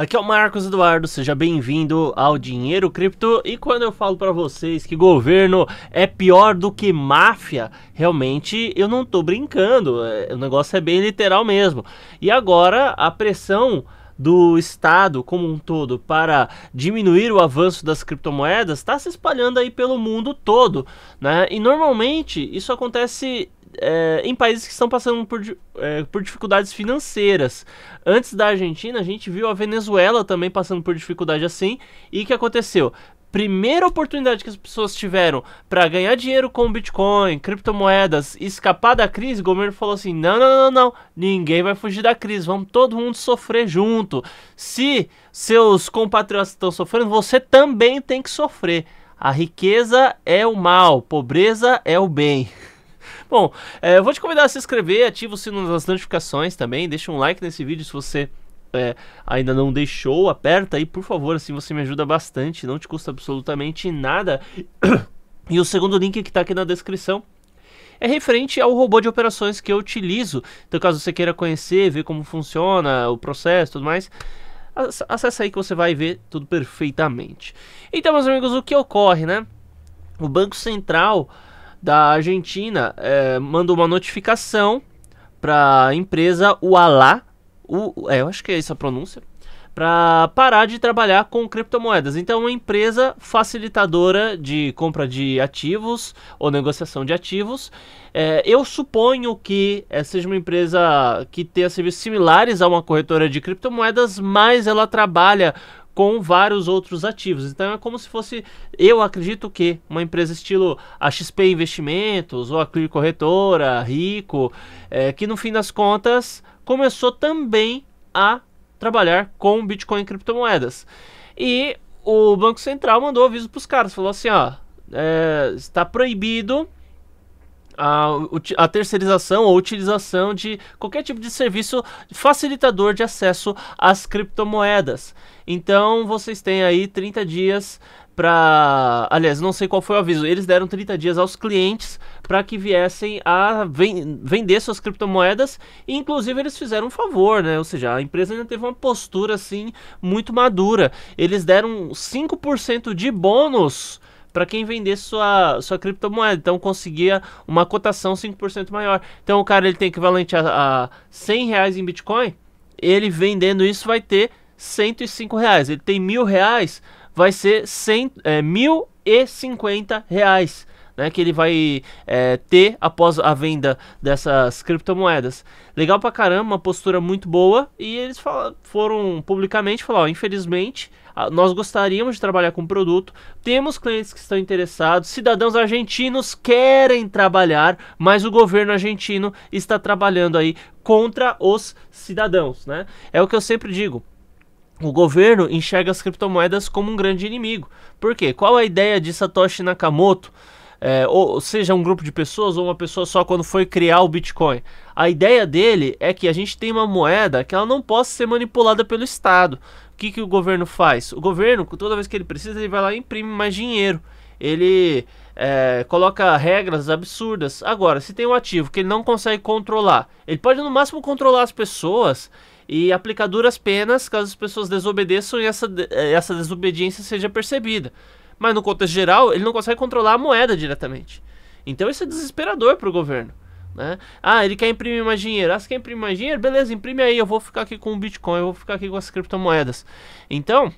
Aqui é o Marcos Eduardo, seja bem-vindo ao Dinheiro Cripto. E quando eu falo para vocês que governo é pior do que máfia, realmente eu não tô brincando, é, o negócio é bem literal mesmo. E agora a pressão do Estado como um todo para diminuir o avanço das criptomoedas está se espalhando aí pelo mundo todo, né? E normalmente isso acontece é, em países que estão passando por, é, por dificuldades financeiras. Antes da Argentina, a gente viu a Venezuela também passando por dificuldade assim. E o que aconteceu? primeira oportunidade que as pessoas tiveram para ganhar dinheiro com Bitcoin, criptomoedas, escapar da crise, o governo falou assim: não, não, não, não, ninguém vai fugir da crise, vamos todo mundo sofrer junto. Se seus compatriotas estão sofrendo, você também tem que sofrer. A riqueza é o mal, pobreza é o bem. Bom, é, eu vou te convidar a se inscrever, ativa o sino das notificações também, deixa um like nesse vídeo se você é, ainda não deixou, aperta aí, por favor, assim você me ajuda bastante, não te custa absolutamente nada. E o segundo link que está aqui na descrição é referente ao robô de operações que eu utilizo. Então, caso você queira conhecer, ver como funciona o processo e tudo mais, acessa aí que você vai ver tudo perfeitamente. Então, meus amigos, o que ocorre, né? O Banco Central da Argentina é, mandou uma notificação para a empresa Uala, o, é, eu acho que é essa a pronúncia, para parar de trabalhar com criptomoedas. Então, uma empresa facilitadora de compra de ativos ou negociação de ativos. É, eu suponho que é, seja uma empresa que tenha serviços similares a uma corretora de criptomoedas, mas ela trabalha com vários outros ativos. Então é como se fosse, eu acredito que uma empresa estilo a XP Investimentos ou a Clear Corretora, Rico, é, que no fim das contas começou também a trabalhar com Bitcoin e criptomoedas. E o Banco Central mandou aviso para os caras, falou assim, ó, é, está proibido a, a terceirização ou utilização de qualquer tipo de serviço facilitador de acesso às criptomoedas. Então vocês têm aí 30 dias para, aliás, não sei qual foi o aviso. Eles deram 30 dias aos clientes para que viessem a ven vender suas criptomoedas. E, inclusive, eles fizeram um favor, né? Ou seja, a empresa ainda teve uma postura assim muito madura. Eles deram 5% de bônus para quem vendesse sua, sua criptomoeda. Então conseguia uma cotação 5% maior. Então o cara ele tem equivalente a, a 100 reais em Bitcoin, ele vendendo isso vai ter 105 reais. Ele tem mil reais, vai ser 100, é, 1.050 reais. Né, que ele vai é, ter após a venda dessas criptomoedas. Legal pra caramba, uma postura muito boa. E eles falam, foram publicamente falar: ó, infelizmente ah, nós gostaríamos de trabalhar com o produto, temos clientes que estão interessados, cidadãos argentinos querem trabalhar, mas o governo argentino está trabalhando aí contra os cidadãos, né? É o que eu sempre digo. O governo enxerga as criptomoedas como um grande inimigo. Por quê? Qual a ideia de Satoshi Nakamoto? é, ou seja um grupo de pessoas ou uma pessoa só quando foi criar o Bitcoin. A ideia dele é que a gente tem uma moeda que ela não possa ser manipulada pelo Estado. O que, que o governo faz? O governo, toda vez que ele precisa, ele vai lá e imprime mais dinheiro. Ele é, coloca regras absurdas. Agora, se tem um ativo que ele não consegue controlar, ele pode no máximo controlar as pessoas e aplicar duras penas caso as pessoas desobedeçam e essa, eh, essa desobediência seja percebida. Mas no contexto geral, ele não consegue controlar a moeda diretamente. Então isso é desesperador para o governo. Né? Ah, ele quer imprimir mais dinheiro. Ah, você quer imprimir mais dinheiro? Beleza, imprime aí. Eu vou ficar aqui com o Bitcoin, eu vou ficar aqui com as criptomoedas. Então,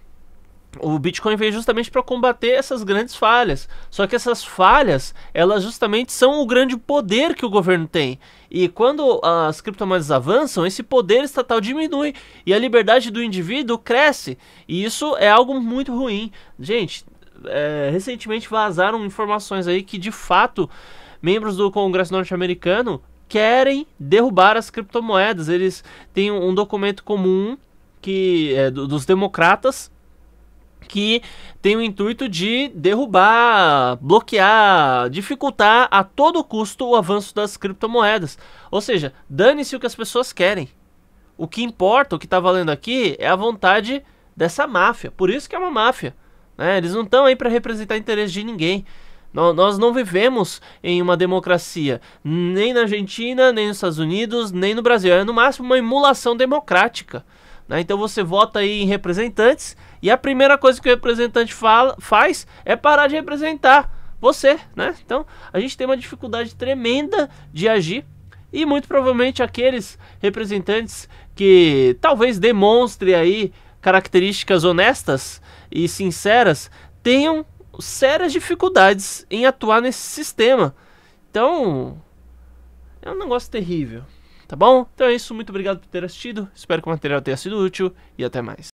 o Bitcoin veio justamente para combater essas grandes falhas. Só que essas falhas, elas justamente são o grande poder que o governo tem. E quando as criptomoedas avançam, esse poder estatal diminui e a liberdade do indivíduo cresce. E isso é algo muito ruim. Gente, é, recentemente vazaram informações aí que de fato membros do Congresso norte-americano querem derrubar as criptomoedas. Eles têm um documento comum que é, do, dos democratas que tem o intuito de derrubar, bloquear, dificultar a todo custo o avanço das criptomoedas. Ou seja, dane-se o que as pessoas querem. O que importa, o que está valendo aqui, é a vontade dessa máfia. Por isso que é uma máfia. É, eles não estão aí para representar interesse de ninguém. Nós não vivemos em uma democracia, nem na Argentina, nem nos Estados Unidos, nem no Brasil. É no máximo uma emulação democrática. Né? Então você vota aí em representantes e a primeira coisa que o representante fala, faz é parar de representar você. Né? Então a gente tem uma dificuldade tremenda de agir e muito provavelmente aqueles representantes que talvez demonstrem aí características honestas e sinceras tenham sérias dificuldades em atuar nesse sistema. Então, é um negócio terrível, tá bom? Então é isso, muito obrigado por ter assistido, espero que o material tenha sido útil e até mais.